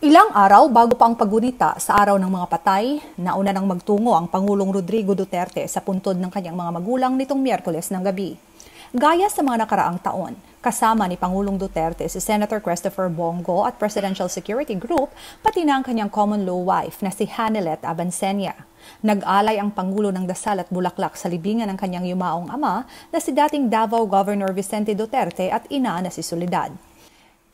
Ilang araw bago pa ang pagunita sa araw ng mga patay, nauna nang magtungo ang Pangulong Rodrigo Duterte sa puntod ng kanyang mga magulang nitong Miyerkules ng gabi. Gaya sa mga nakaraang taon, kasama ni Pangulong Duterte si Senator Christopher Bongo at Presidential Security Group, pati na ang kanyang common law wife na si Hanelet Abansenia. Nag-alay ang Pangulo ng dasal at bulaklak sa libingan ng kanyang yumaong ama na si dating Davao Governor Vicente Duterte at ina na si Soledad.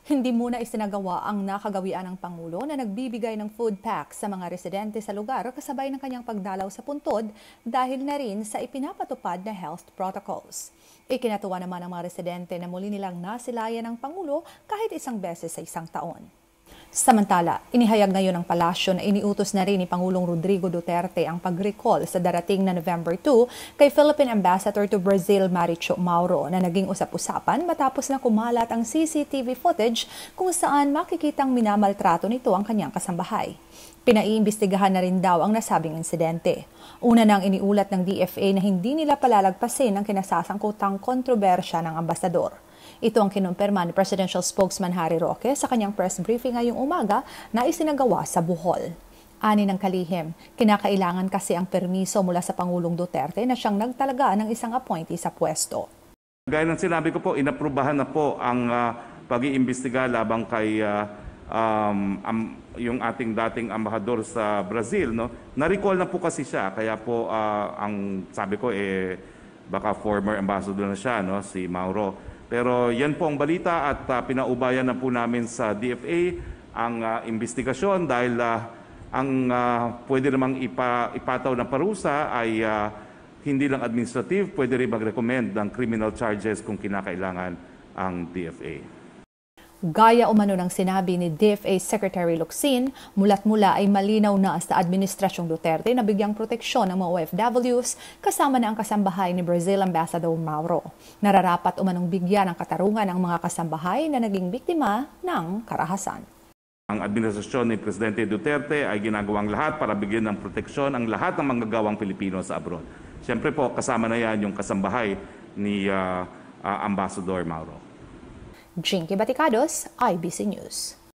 Hindi muna isinagawa ang nakagawian ng Pangulo na nagbibigay ng food pack sa mga residente sa lugar kasabay ng kanyang pagdalaw sa puntod dahil na rin sa ipinapatupad na health protocols. Ikinatuwa naman ang mga residente na muli nilang nasilayan ng Pangulo kahit isang beses sa isang taon. Samantala, inihayag ngayon ng palasyo na iniutos na rin ni Pangulong Rodrigo Duterte ang pag-recall sa darating na November 2 kay Philippine Ambassador to Brazil Maricho Mauro na naging usap-usapan matapos na kumalat ang CCTV footage kung saan makikitang minamaltrato nito ang kanyang kasambahay. Pinaiimbestigahan na rin daw ang nasabing insidente. Una nang iniulat ng DFA na hindi nila palalagpasin ang kinasasangkutang kontrobersya ng ambasador. Ito ang kinumpirma ni Presidential Spokesman Harry Roque sa kanyang press briefing ngayong umaga na isinagawa sa Bohol. Ani ng kalihim, kinakailangan kasi ang permiso mula sa Pangulong Duterte na siyang nagtalaga ng isang appointee sa pwesto. Gaya ng sinabi ko po, inaprubahan na po ang uh, pag-iimbestiga labang kay uh, um, um, yung ating dating ambahador sa Brazil. No? Na-recall na po kasi siya, kaya po uh, ang sabi ko, eh, baka former ambassador na siya, no? si Mauro. Pero yan po ang balita at uh, pinaubayan na po namin sa DFA ang uh, investigasyon dahil uh, ang uh, pwede namang ipa, ipataw na parusa ay uh, hindi lang administrative, pwede rin mag-recommend ng criminal charges kung kinakailangan ang DFA. Gaya umano ng sinabi ni DFA Secretary Locsin, mulat mula ay malinaw na sa Administrasyong Duterte na bigyang proteksyon ng mga OFWs kasama na ang kasambahay ni Brazil Ambassador Mauro. Nararapat umanong bigyan ng katarungan ang mga kasambahay na naging biktima ng karahasan. Ang administrasyon ni Presidente Duterte ay ginagawang lahat para bigyan ng proteksyon ang lahat ng mga gawang Pilipino sa abroad. Siyempre po, kasama na yan yung kasambahay ni uh, uh, Ambassador Mauro. Jinky Batikados, IBC News.